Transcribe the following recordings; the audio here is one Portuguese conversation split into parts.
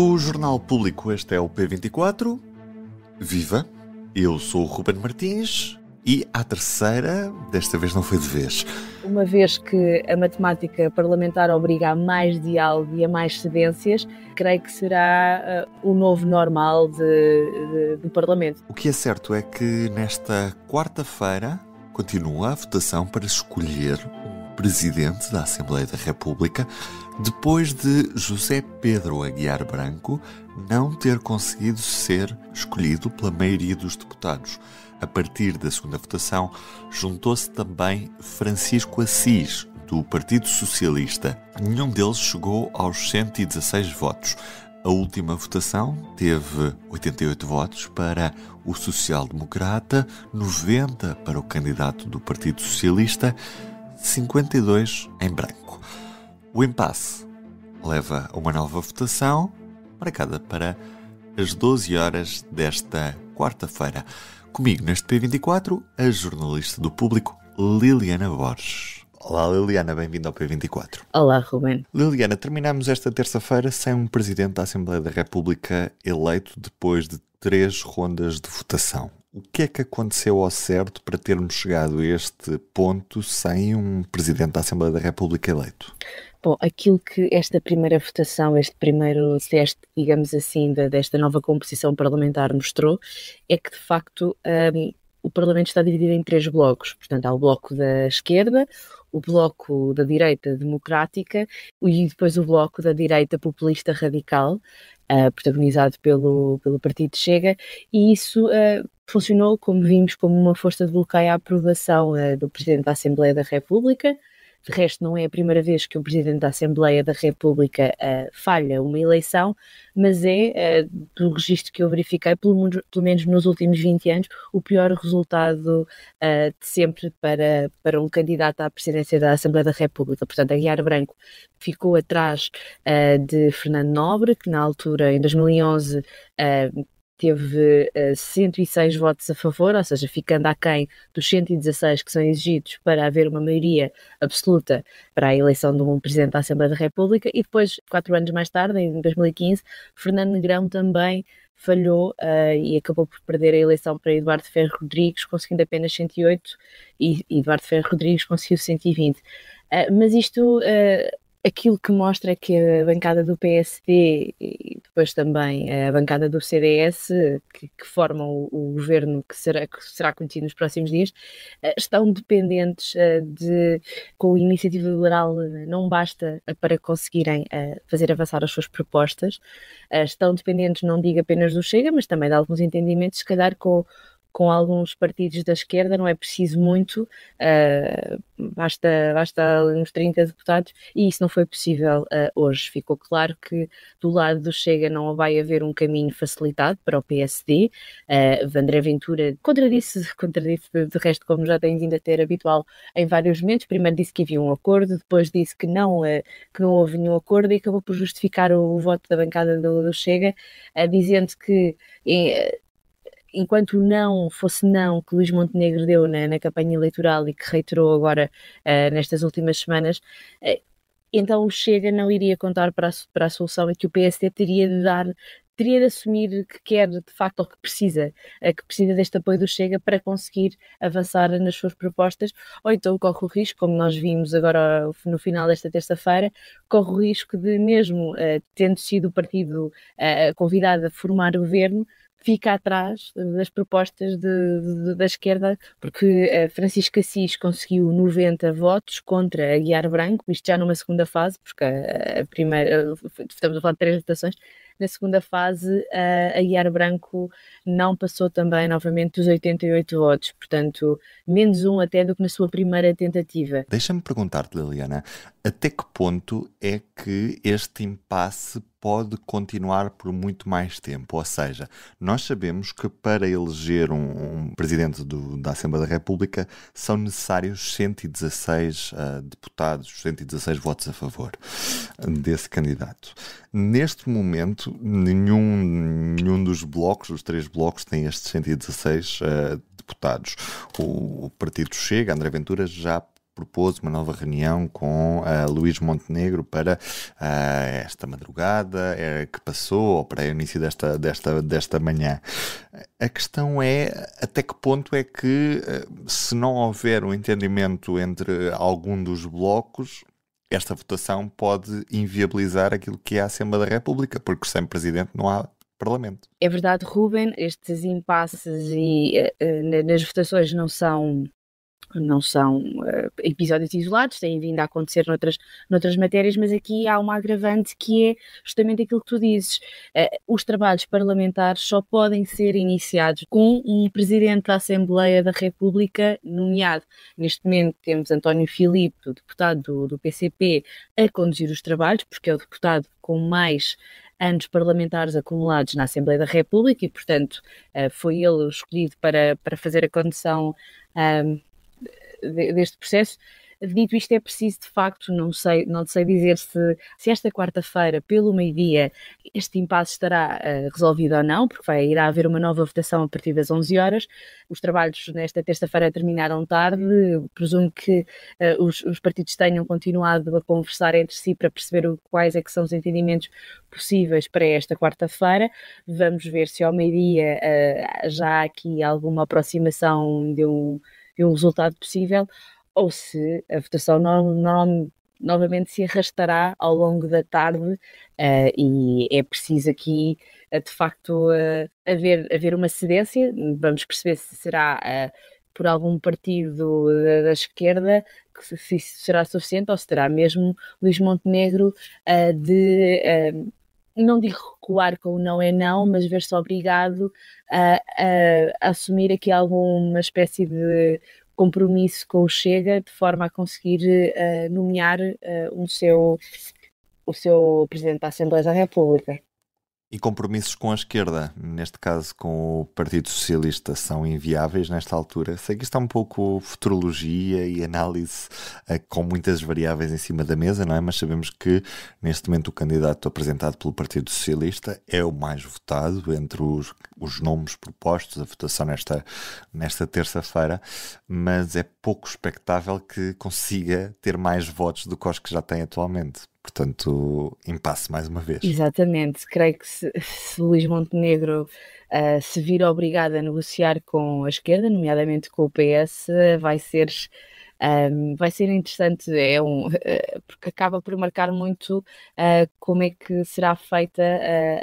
do Jornal Público, este é o P24. Viva! Eu sou o Ruben Martins e a terceira, desta vez não foi de vez. Uma vez que a matemática parlamentar obriga a mais diálogo e a mais cedências, creio que será uh, o novo normal de, de, do Parlamento. O que é certo é que nesta quarta-feira continua a votação para escolher Presidente da Assembleia da República, depois de José Pedro Aguiar Branco não ter conseguido ser escolhido pela maioria dos deputados. A partir da segunda votação, juntou-se também Francisco Assis, do Partido Socialista. Nenhum deles chegou aos 116 votos. A última votação teve 88 votos para o social-democrata, 90 para o candidato do Partido Socialista, 52 em branco. O impasse leva a uma nova votação marcada para as 12 horas desta quarta-feira. Comigo neste P24, a jornalista do público Liliana Borges. Olá Liliana, bem-vinda ao P24. Olá Ruben. Liliana, terminamos esta terça-feira sem um presidente da Assembleia da República eleito depois de três rondas de votação. O que é que aconteceu ao certo para termos chegado a este ponto sem um Presidente da Assembleia da República eleito? Bom, aquilo que esta primeira votação, este primeiro teste, digamos assim, desta nova composição parlamentar mostrou é que, de facto, um, o Parlamento está dividido em três blocos. Portanto, há o bloco da esquerda, o bloco da direita democrática e depois o bloco da direita populista radical, uh, protagonizado pelo, pelo Partido Chega, e isso uh, funcionou, como vimos, como uma força de bloqueio à aprovação uh, do Presidente da Assembleia da República. De resto, não é a primeira vez que o Presidente da Assembleia da República uh, falha uma eleição, mas é, uh, do registro que eu verifiquei, pelo, pelo, menos nos últimos 20 anos, o pior resultado uh, de sempre para, para um candidato à presidência da Assembleia da República. Portanto, Aguiar Branco ficou atrás de Fernando Nobre, que na altura, em 2011, teve uh, eh, 106 votos a favor, ou seja, ficando aquém dos 116 que são exigidos para haver uma maioria absoluta para a eleição de um Presidente da Assembleia da República, e depois, quatro anos mais tarde, em 2015, Fernando Negrão também falhou uh, e acabou por perder a eleição para Eduardo Ferro Rodrigues, conseguindo apenas 108, e Eduardo Ferro Rodrigues conseguiu 120. Uh, eh, mas isto aquilo que mostra é que a bancada do PSD e depois também a bancada do CDS, que, que formam o, o, governo que será, que será conhecido nos próximos dias, eh, estão dependentes eh, de, com a iniciativa liberal, eh, não basta para conseguirem fazer avançar as suas propostas, estão dependentes, não digo apenas do Chega, mas também de alguns entendimentos, se calhar com com alguns partidos da esquerda, não é preciso muito, uh, basta, basta uns 30 deputados, e isso não foi possível uh, hoje. Ficou claro que do lado do Chega não vai haver um caminho facilitado para o PSD. Uh, ah, Vandré Ventura contradisse, contradisse de resto, como já tem vindo a ter habitual em vários momentos. Primeiro disse que havia um acordo, depois disse que não, uh, que não houve nenhum acordo e acabou por justificar o, o voto da bancada do, do Chega, dizendo que enquanto não fosse não que Luís Montenegro deu na, né, na campanha eleitoral e que reiterou agora uh, nestas últimas semanas, uh, então o Chega não iria contar para a, para a solução e que o PSD teria de dar teria de assumir que quer de facto ou que precisa, eh, que precisa deste apoio do Chega para conseguir avançar nas suas propostas, ou então corre o risco, como nós vimos agora no final desta terça-feira, corre o risco de, mesmo tendo sido o partido convidado a formar o governo, fica atrás das propostas de, de, da esquerda, porque a Francisca Assis conseguiu 90 votos contra Aguiar Branco, isto já numa segunda fase, porque a, a primeira, estamos a falar de três votações, na segunda fase a Guiar Branco não passou também novamente os 88 votos, portanto, menos um até do que na sua primeira tentativa. Deixa-me perguntar-te, Liliana, até que ponto é que este impasse pode continuar por muito mais tempo. Ou seja, nós sabemos que para eleger um, um presidente do, da Assembleia da República são necessários 116 uh, ah, deputados, 116 votos a favor ah, desse candidato. Neste momento, nenhum, nenhum dos blocos, os três blocos, tem estes 116 uh, eh, deputados. O, o Partido Chega, André Ventura, já propôs uma nova reunião com uh, Luís Montenegro para uh, esta madrugada uh, que passou, ou para o início desta, desta, desta manhã. A questão é até que ponto é que, se não houver um entendimento entre algum dos blocos, esta votação pode inviabilizar aquilo que é a Assembleia da República, porque sem presidente não há Parlamento. É verdade, Ruben, estes impasses e, uh, nas votações não são não são uh, episódios isolados, têm vindo a acontecer noutras, noutras matérias, mas aqui há uma agravante que é justamente aquilo que tu dizes. Uh, os trabalhos parlamentares só podem ser iniciados com um presidente da Assembleia da República nomeado. Neste momento temos António Filipe, deputado do, do PCP, a conduzir os trabalhos, porque é o deputado com mais anos parlamentares acumulados na Assembleia da República e, portanto, eh, foi ele escolhido para, para fazer a condução deste processo. Dito isto, é preciso, de facto, não sei, não sei dizer se, se esta quarta-feira, pelo meio-dia, este impasse estará uh, resolvido ou não, porque vai, irá haver uma nova votação a partir das 11 horas. Os trabalhos nesta terça-feira terminaram tarde, presumo que uh, os, os, partidos tenham continuado a conversar entre si para perceber o, quais é que são os entendimentos possíveis para esta quarta-feira. Vamos ver se ao meio-dia uh, já há aqui alguma aproximação de um um resultado possível ou se a votação não, novamente se arrastará ao longo da tarde uh, e é preciso aqui uh, de facto uh, haver, haver uma cedência, vamos perceber se será por algum partido da, da esquerda, se, se, será suficiente ou se terá mesmo Luís Montenegro de não digo recuar com o não é não, mas ver-se obrigado a, a, a, assumir aqui alguma espécie de compromisso com o Chega, de forma a conseguir uh, nomear uh, um seu, o seu Presidente da Assembleia da República. E compromissos com a esquerda, neste caso com o Partido Socialista, são inviáveis nesta altura? Sei que isto é um pouco futurologia e análise eh, com muitas variáveis em cima da mesa, não é? Mas sabemos que neste momento o candidato apresentado pelo Partido Socialista é o mais votado entre os, os nomes propostos, a votação nesta, nesta terça-feira, mas é pouco expectável que consiga ter mais votos do que os que já tem atualmente. Portanto, impasse mais uma vez. Exatamente. Creio que se, se Luís Montenegro uh, se vir obrigado a negociar com a esquerda, nomeadamente com o PS, vai ser. Um, ehm, vai ser interessante, é um, uh, porque acaba por marcar muito uh, como é que será feita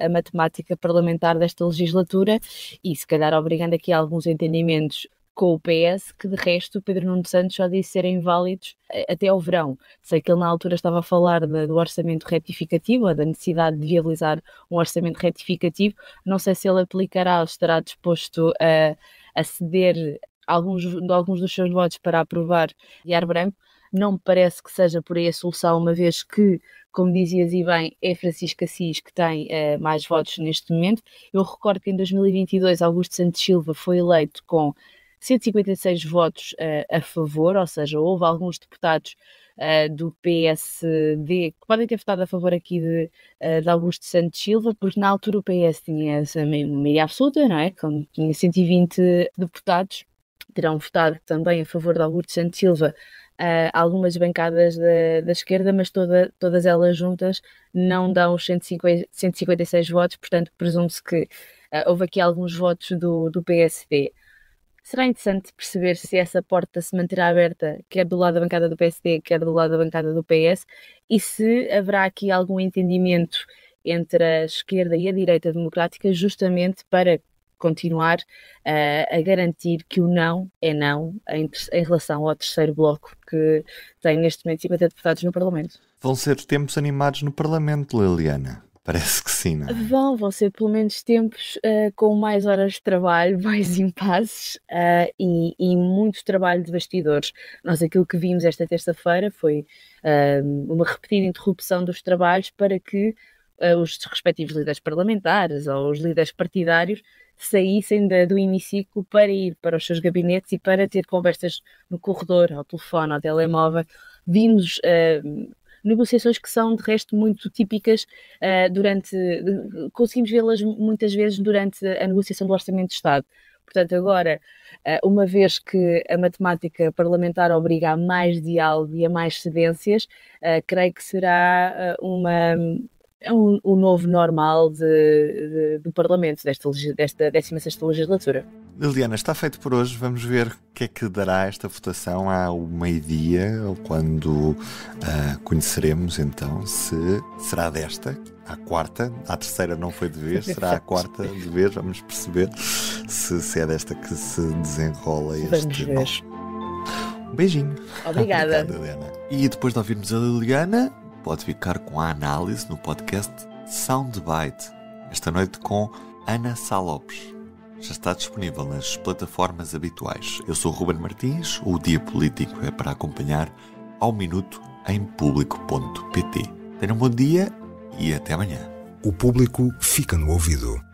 a, a matemática parlamentar desta legislatura e, se calhar, obrigando aqui a alguns entendimentos com o PS, que de resto o Pedro Nuno Santos já disse serem válidos eh, até ao verão. Sei que ele na altura estava a falar de, do orçamento retificativo, da necessidade de viabilizar um orçamento retificativo. Não sei se ele aplicará ou estará disposto a, a ceder alguns, alguns dos seus votos para aprovar de ar branco. Não me parece que seja por aí a solução, uma vez que, como dizias e bem, é Francisco Assis que tem uh, mais votos neste momento. Eu recordo que em 2022 Augusto Santos Silva foi eleito com 156 votos eh, a favor, ou seja, houve alguns deputados eh, do PSD que podem ter votado a favor aqui de, eh, de Augusto Santos Silva, porque na altura o PS tinha essa maioria absoluta, não é? Como tinha 120 deputados, terão votado também a favor de Augusto Santos Silva. Uh, algumas bancadas da, da esquerda, mas toda, todas elas juntas não dão os 150, 156 votos, portanto, presume-se que uh, houve aqui alguns votos do, do PSD será interessante perceber se essa porta se manterá aberta, quer do lado da bancada do PSD, quer do lado da bancada do PS, e se haverá aqui algum entendimento entre a esquerda e a direita democrática, justamente para continuar uh, a garantir que o não é não em, em, relação ao terceiro bloco que tem neste momento 50 deputados no Parlamento. Vão ser tempos animados no Parlamento, Liliana. Parece que sim, não é? Vão, vão ser pelo menos tempos uh, com mais horas de trabalho, mais impasses uh, e, e, muito trabalho de bastidores. Nós aquilo que vimos esta terça-feira foi uh, uma repetida interrupção dos trabalhos para que os respectivos líderes parlamentares ou os líderes partidários saíssem da, do hemiciclo para ir para os seus gabinetes e para ter conversas no corredor, ao telefone, ao telemóvel. Vimos uh, negociações que são de resto muito típicas uh, durante, conseguimos vê-las muitas vezes durante a negociação do Orçamento de Estado. Portanto, agora, eh, uma vez que a matemática parlamentar obriga a mais diálogo e a mais cedências, eh, creio que será uma, é um, novo normal de, de, do Parlamento, desta, desta 16 legislatura. Liliana, está feito por hoje. Vamos ver o que é que dará esta votação ao meio-dia, quando uh, conheceremos então se será desta, à quarta, à terceira não foi de vez, será à quarta de vez, vamos perceber se, se é desta que se desenrola este. Vamos Um beijinho. Obrigada. Obrigada Liliana. E depois de ouvirmos a Liliana, pode ficar com a análise no podcast Soundbite, esta noite com Ana Salopes. Já está disponível nas plataformas habituais. Eu sou Ruben Martins, o Dia Político é para acompanhar ao minuto em público.pt. Tenham um bom dia e até amanhã. O público fica no ouvido.